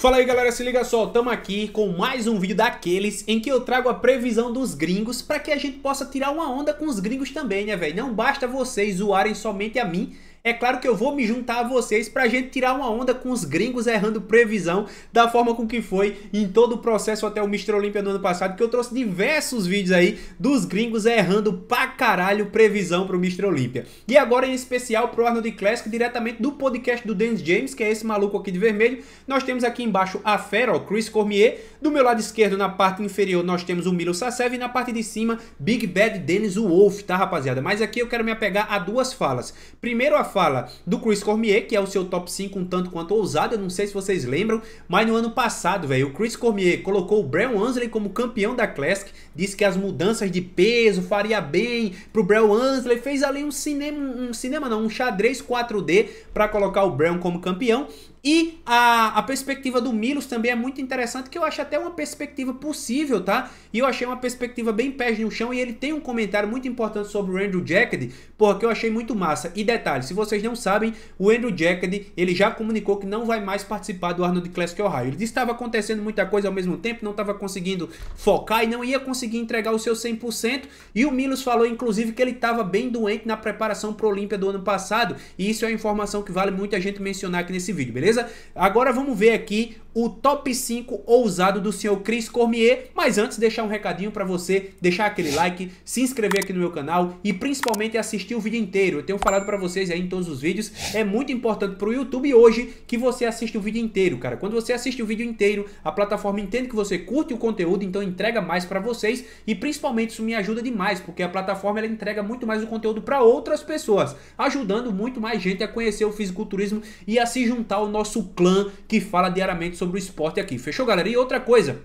Fala aí galera, se liga só, tamo aqui com mais um vídeo daqueles em que eu trago a previsão dos gringos para que a gente possa tirar uma onda com os gringos também, né velho? Não basta vocês zoarem somente a mim é claro que eu vou me juntar a vocês para a gente tirar uma onda com os gringos errando previsão da forma com que foi em todo o processo até o Mr. Olímpia no ano passado, que eu trouxe diversos vídeos aí dos gringos errando pra caralho previsão pro Mr. Olímpia. E agora em especial pro Arnold Classic, diretamente do podcast do Dennis James, que é esse maluco aqui de vermelho, nós temos aqui embaixo a fera, o Chris Cormier, do meu lado esquerdo na parte inferior nós temos o Milo Sasev e na parte de cima Big Bad Dennis Wolf, tá rapaziada? Mas aqui eu quero me apegar a duas falas. Primeiro a fala fala do Chris Cormier, que é o seu top 5 um tanto quanto ousado, eu não sei se vocês lembram, mas no ano passado, velho, o Chris Cormier colocou o Brian Ansley como campeão da Classic, disse que as mudanças de peso faria bem pro Brian Ansley, fez ali um cinema, um cinema não, um xadrez 4D para colocar o Brian como campeão, e a, a perspectiva do Milos também é muito interessante, que eu acho até uma perspectiva possível, tá? E eu achei uma perspectiva bem pés no chão e ele tem um comentário muito importante sobre o Andrew Jacked, porque eu achei muito massa. E detalhe, se vocês não sabem, o Andrew Jacked, ele já comunicou que não vai mais participar do Arnold Classic Ohio. Ele disse que estava acontecendo muita coisa ao mesmo tempo, não estava conseguindo focar e não ia conseguir entregar o seu 100%. E o Milos falou, inclusive, que ele estava bem doente na preparação para o Olímpia do ano passado. E isso é uma informação que vale muito a gente mencionar aqui nesse vídeo, beleza? beleza? Agora vamos ver aqui o top 5 ousado do senhor Chris Cormier. Mas antes, deixar um recadinho para você, deixar aquele like, se inscrever aqui no meu canal e principalmente assistir o vídeo inteiro. Eu tenho falado para vocês aí em todos os vídeos, é muito importante pro YouTube hoje que você assista o vídeo inteiro, cara. Quando você assiste o vídeo inteiro, a plataforma entende que você curte o conteúdo, então entrega mais para vocês e principalmente isso me ajuda demais, porque a plataforma ela entrega muito mais o conteúdo para outras pessoas, ajudando muito mais gente a conhecer o fisiculturismo e a se juntar ao nosso clã que fala diariamente sobre o esporte aqui. Fechou, galera? E outra coisa,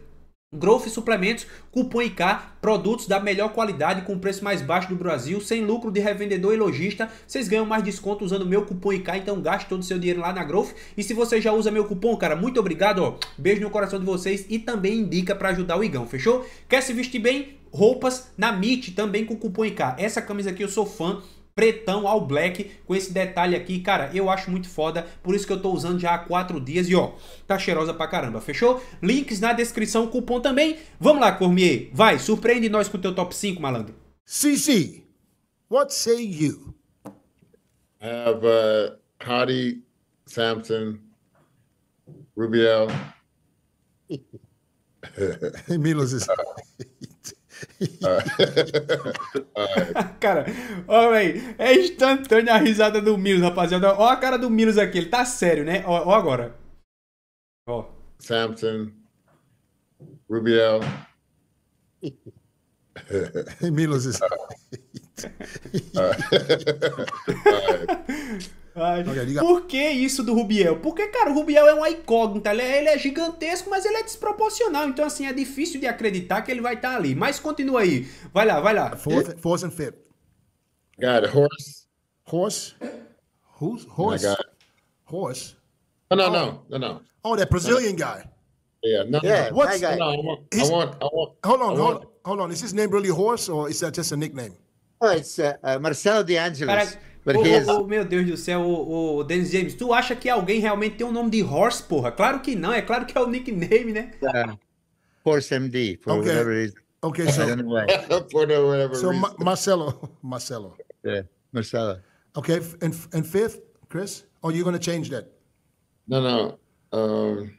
Growth Suplementos, cupom IK, produtos da melhor qualidade com preço mais baixo do Brasil, sem lucro de revendedor e lojista. Vocês ganham mais desconto usando meu cupom IK, então gaste todo o seu dinheiro lá na Growth. E se você já usa meu cupom, cara, muito obrigado, ó. Beijo no coração de vocês e também indica para ajudar o Igão, fechou? Quer se vestir bem? Roupas na MIT também com cupom IK. Essa camisa aqui eu sou fã, pretão ao black com esse detalhe aqui, cara, eu acho muito foda, por isso que eu tô usando já há quatro dias e ó, tá cheirosa pra caramba, fechou? Links na descrição, cupom também. Vamos lá, Cormier, vai, surpreende nós com o teu top 5, malandro. CC, what say you? Have uh, Hardy, Sampson, Rubiel. Milos is... cara, olha aí. É instantânea a risada do Milos, rapaziada. Olha a cara do Milos aqui. Ele tá sério, né? Olha agora. Ó. Samson. Rubiel. Milos. Ai, por que isso do Rubiel? Porque, cara, o Rubiel é uma incógnita, ele é, ele é, gigantesco, mas ele é desproporcional, então, assim, é difícil de acreditar que ele vai estar tá ali. Mas continua aí, vai lá, vai lá. Fourth, fourth and fifth. Got it. Horse. Horse? Who's horse? Oh horse? No, no, oh. no, no, no. Oh, that Brazilian guy. Yeah, yeah, What's, guy. No, I want, I want, I want, Hold on, hold, want. hold on. Is his name really Horse or is that just a nickname? Oh, it's uh, uh, Marcelo De Angelis. Porque... Oh, oh, meu Deus do céu, o, Dennis James, tu acha que alguém realmente tem o um nome de Horse, porra? Claro que não, é claro que é o nickname, né? Yeah. É. Horse MD, for okay. whatever reason. Okay, so, for whatever so reason. Marcelo, Marcelo. Yeah, Marcelo. Okay, and, and fifth, Chris? Or you going to change that? No, no. Um,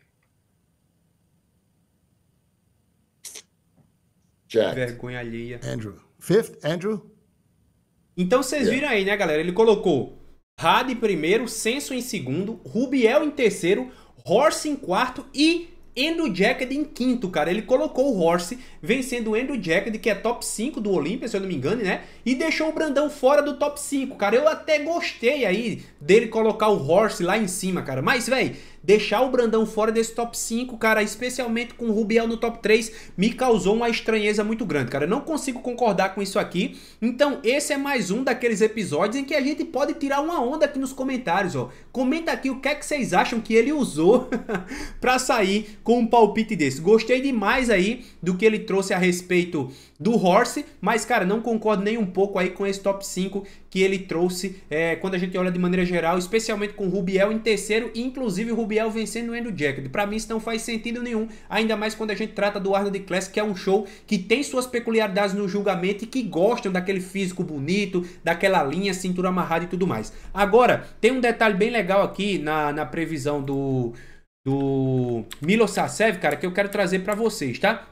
Jack. Vergonha alheia. Andrew. Fifth, Andrew? Então vocês é. viram aí, né, galera? Ele colocou Had em primeiro, Senso em segundo, Rubiel em terceiro, Horse em quarto e Andrew Jacked em quinto, cara. Ele colocou o Horse, vencendo o Andrew Jacked, que é top 5 do Olympia, se eu não me engano, né? E deixou o Brandão fora do top 5, cara. Eu até gostei aí dele colocar o Horse lá em cima, cara. Mas, velho, deixar o Brandão fora desse top 5, cara, especialmente com o Rubiel no top 3, me causou uma estranheza muito grande, cara. Eu não consigo concordar com isso aqui. Então, esse é mais um daqueles episódios em que a gente pode tirar uma onda aqui nos comentários, ó. Comenta aqui o que é que vocês acham que ele usou pra sair com um palpite desse. Gostei demais aí do que ele trouxe a respeito do Horse, mas, cara, não concordo nem um pouco aí com esse top 5 que ele trouxe é, quando a gente olha de maneira geral, especialmente com o Rubiel em terceiro, inclusive o Rubiel vencendo o Andrew Jacket. Para mim isso não faz sentido nenhum, ainda mais quando a gente trata do Arnold Classic, que é um show que tem suas peculiaridades no julgamento e que gostam daquele físico bonito, daquela linha, cintura amarrada e tudo mais. Agora, tem um detalhe bem legal aqui na, na previsão do do Milo Sasev, cara, que eu quero trazer para vocês, tá?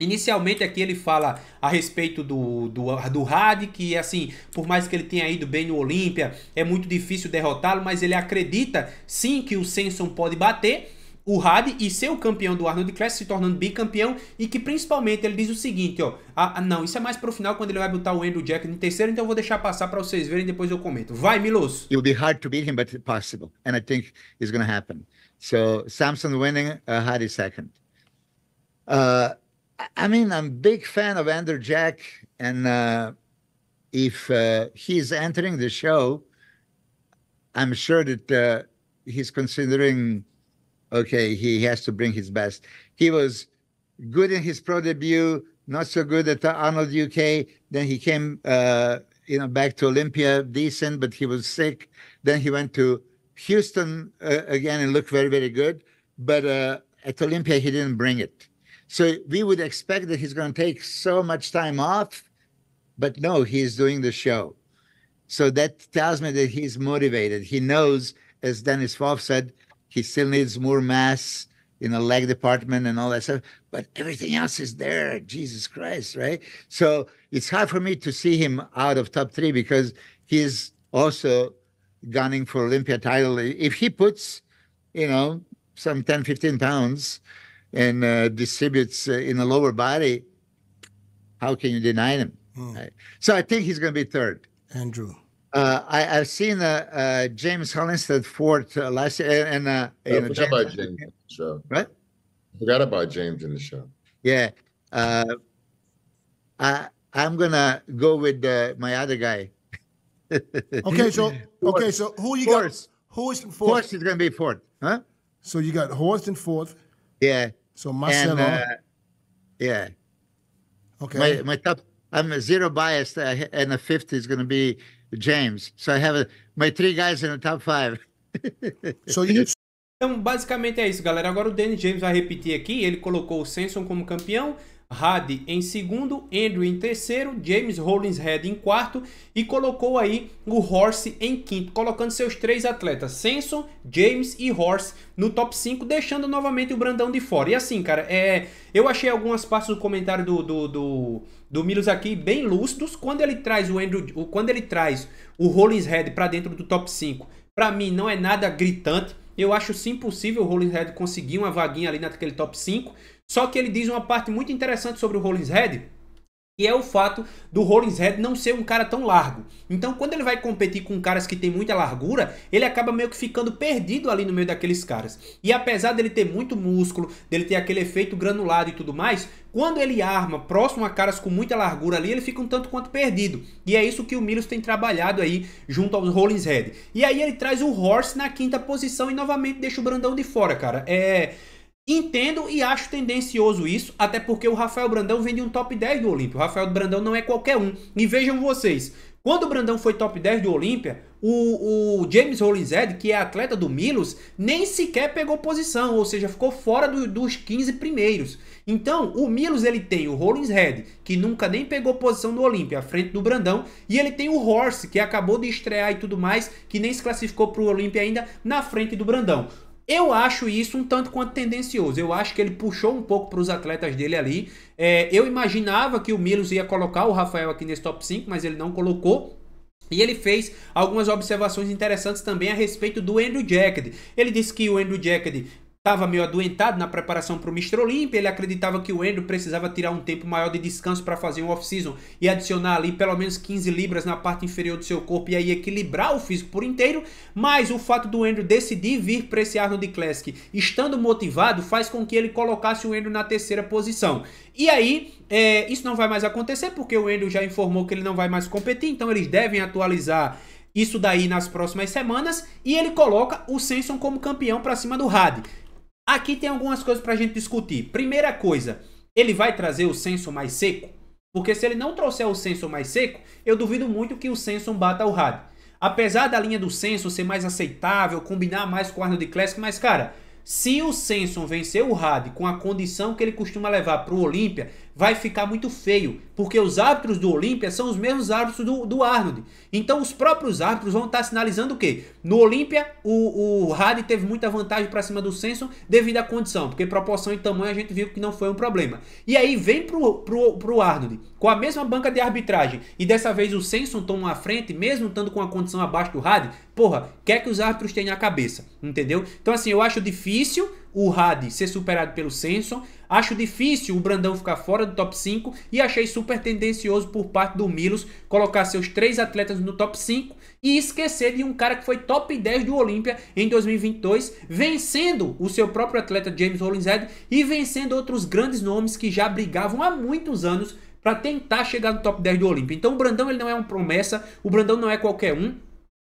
Inicialmente aqui ele fala a respeito do, do, do Had, que assim, por mais que ele tenha ido bem no Olímpia, é muito difícil derrotá-lo, mas ele acredita sim que o Senson pode bater o Hadi e ser o campeão do Arnold Classic, se tornando bicampeão, e que principalmente ele diz o seguinte, ó, ah, ah, não, isso é mais pro final quando ele vai botar o Andrew Jack no terceiro, então eu vou deixar passar para vocês verem, depois eu comento. Vai, Milos! It'll be hard to beat him, but possible, and I think it's gonna happen. So, Samson winning, uh, Hadi second. Uh, I mean, I'm a big fan of Andrew Jack, and uh, if uh, he's entering the show, I'm sure that uh, he's considering okay, he has to bring his best. He was good in his pro debut, not so good at the Arnold UK. Then he came, uh, you know, back to Olympia, decent, but he was sick. Then he went to Houston uh, again and looked very, very good. But uh, at Olympia, he didn't bring it. So we would expect that he's going to take so much time off, but no, he's doing the show. So that tells me that he's motivated. He knows, as Dennis Wolf said, he still needs more mass in the leg department and all that stuff, but everything else is there. Jesus Christ, right? So it's hard for me to see him out of top three because he's also gunning for Olympia title. If he puts, you know, some 10, 15 pounds and uh, distributes uh, in the lower body, how can you deny him? Mm. Right? So I think he's going to be third. Andrew. Uh, I, have seen uh, uh, James Hollinsted Ford uh, last year, and uh, I forgot James, about James in the show. What? I forgot about James in the show. Yeah, uh, I I'm gonna go with uh, my other guy. okay, so okay, so who you Forrest. got? Who and Ford. Horst is gonna be Ford, huh? So you got Horst and Ford. Yeah. So Marcelo. And, yeah. Okay. My my top. I'm zero biased, and the fifth is gonna be James. So I have a, my three guys in the top five. so you... Então, basicamente é isso, galera. Agora o Danny James vai repetir aqui. Ele colocou o Senson como campeão Hadi em segundo, Andrew em terceiro, James Head em quarto e colocou aí o Horse em quinto, colocando seus três atletas, Senson, James e Horse no top 5, deixando novamente o Brandão de fora. E assim, cara, é, eu achei algumas partes do comentário do, do, do, do Milos aqui bem lúcidos, quando ele traz o Andrew, quando ele traz o Head para dentro do top 5, para mim não é nada gritante, eu acho sim possível o Head conseguir uma vaguinha ali naquele top 5, só que ele diz uma parte muito interessante sobre o Rollins Head, que é o fato do Rollins Head não ser um cara tão largo. Então, quando ele vai competir com caras que tem muita largura, ele acaba meio que ficando perdido ali no meio daqueles caras. E apesar dele ter muito músculo, dele ter aquele efeito granulado e tudo mais, quando ele arma próximo a caras com muita largura ali, ele fica um tanto quanto perdido. E é isso que o Milos tem trabalhado aí junto aos Rollins Head. E aí ele traz o Horse na quinta posição e novamente deixa o Brandão de fora, cara. É... Entendo e acho tendencioso isso, até porque o Rafael Brandão vem de um top 10 do Olímpia. O Rafael Brandão não é qualquer um. E vejam vocês, quando o Brandão foi top 10 do Olímpia, o, o, James Rollinshead, que é atleta do Milos, nem sequer pegou posição, ou seja, ficou fora do, dos 15 primeiros. Então, o Milos ele tem o Rollinshead, que nunca nem pegou posição no Olímpia, à frente do Brandão, e ele tem o Horse, que acabou de estrear e tudo mais, que nem se classificou para o Olímpia ainda, na frente do Brandão. Eu acho isso um tanto quanto tendencioso. Eu acho que ele puxou um pouco para os atletas dele ali. É, eu imaginava que o Milos ia colocar o Rafael aqui nesse top 5, mas ele não colocou. E ele fez algumas observações interessantes também a respeito do Andrew Jacket. Ele disse que o Andrew Jacket estava meio adoentado na preparação para o Mr. Olympia, ele acreditava que o Andrew precisava tirar um tempo maior de descanso para fazer um off-season e adicionar ali pelo menos 15 libras na parte inferior do seu corpo e aí equilibrar o físico por inteiro, mas o fato do Andrew decidir vir para esse Arnold Classic estando motivado faz com que ele colocasse o Andrew na terceira posição. E aí, é, isso não vai mais acontecer porque o Andrew já informou que ele não vai mais competir, então eles devem atualizar isso daí nas próximas semanas e ele coloca o Senson como campeão para cima do Hadi. Aqui tem algumas coisas para a gente discutir. Primeira coisa, ele vai trazer o Senson mais seco? Porque se ele não trouxer o Senson mais seco, eu duvido muito que o Senson bata o rádio. Apesar da linha do Senson ser mais aceitável, combinar mais com o Arnold Classic, mas cara, se o Senson vencer o Rad com a condição que ele costuma levar para o Olímpia, vai ficar muito feio, porque os árbitros do Olímpia são os mesmos árbitros do, do Arnold. Então os próprios árbitros vão estar tá sinalizando o quê? No Olímpia, o, o Hardy teve muita vantagem para cima do Senson devido à condição, porque proporção e tamanho a gente viu que não foi um problema. E aí vem pro, pro, pro Arnold, com a mesma banca de arbitragem, e dessa vez o Senson toma a frente, mesmo estando com a condição abaixo do Hardy, porra, quer que os árbitros tenham a cabeça, entendeu? Então assim, eu acho difícil o Hadi ser superado pelo Senson. Acho difícil o Brandão ficar fora do top 5 e achei super tendencioso por parte do Milos colocar seus três atletas no top 5 e esquecer de um cara que foi top 10 do Olímpia em 2022, vencendo o seu próprio atleta James Hollingshead e vencendo outros grandes nomes que já brigavam há muitos anos para tentar chegar no top 10 do Olímpia. Então o Brandão ele não é uma promessa, o Brandão não é qualquer um,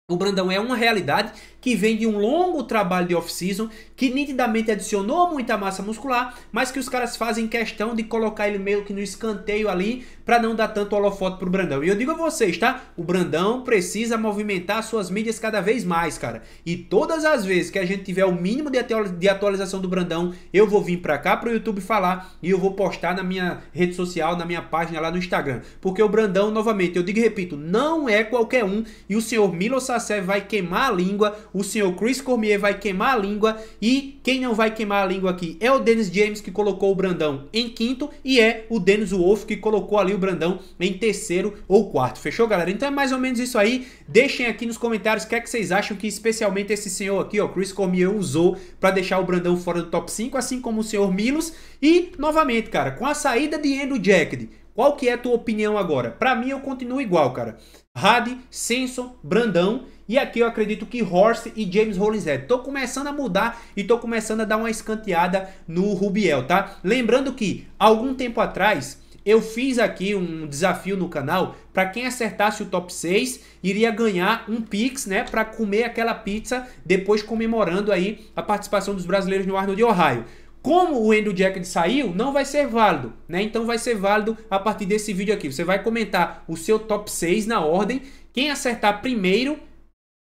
o Brandão é uma realidade que vem de um longo trabalho de off-season, que nitidamente adicionou muita massa muscular, mas que os caras fazem questão de colocar ele meio que no escanteio ali, para não dar tanto holofote pro Brandão. E eu digo a vocês, tá? O Brandão precisa movimentar suas mídias cada vez mais, cara. E todas as vezes que a gente tiver o mínimo de atualização do Brandão, eu vou vir para cá pro YouTube falar e eu vou postar na minha rede social, na minha página lá no Instagram. Porque o Brandão, novamente, eu digo e repito, não é qualquer um e o senhor Milo Sacé vai queimar a língua, o senhor Chris Cormier vai queimar a língua e quem não vai queimar a língua aqui é o Dennis James que colocou o Brandão em quinto e é o Dennis Wolf que colocou ali o Brandão em terceiro ou quarto. Fechou, galera? Então é mais ou menos isso aí. Deixem aqui nos comentários o que é que vocês acham que especialmente esse senhor aqui, ó, Chris Cormier usou para deixar o Brandão fora do top 5, assim como o senhor Milos. E, novamente, cara, com a saída de Andrew Jacked, qual que é a tua opinião agora? Para mim, eu continuo igual, cara. Hadi, Senson, Brandão e aqui eu acredito que Horse e James é. Tô começando a mudar e tô começando a dar uma escanteada no Rubiel, tá? Lembrando que algum tempo atrás eu fiz aqui um desafio no canal para quem acertasse o top 6 iria ganhar um Pix, né, para comer aquela pizza depois comemorando aí a participação dos brasileiros no Arnold de Ohio. Como o Andrew Jackson saiu, não vai ser válido, né? Então vai ser válido a partir desse vídeo aqui. Você vai comentar o seu top 6 na ordem. Quem acertar primeiro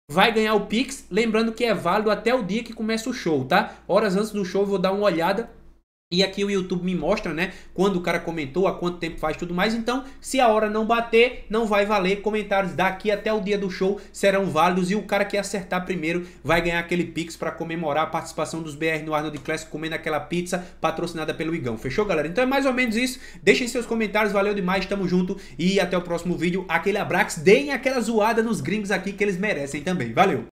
vai ganhar o Pix. Lembrando que é válido até o dia que começa o show, tá? Horas antes do show eu vou dar uma olhada e aqui o YouTube me mostra, né, quando o cara comentou, há quanto tempo faz tudo mais. Então, se a hora não bater, não vai valer. Comentários daqui até o dia do show serão válidos e o cara que acertar primeiro vai ganhar aquele Pix para comemorar a participação dos BR no Arnold Classic comendo aquela pizza patrocinada pelo Igão. Fechou, galera? Então é mais ou menos isso. Deixem seus comentários, valeu demais, tamo junto e até o próximo vídeo. Aquele abraço, deem aquela zoada nos gringos aqui que eles merecem também. Valeu!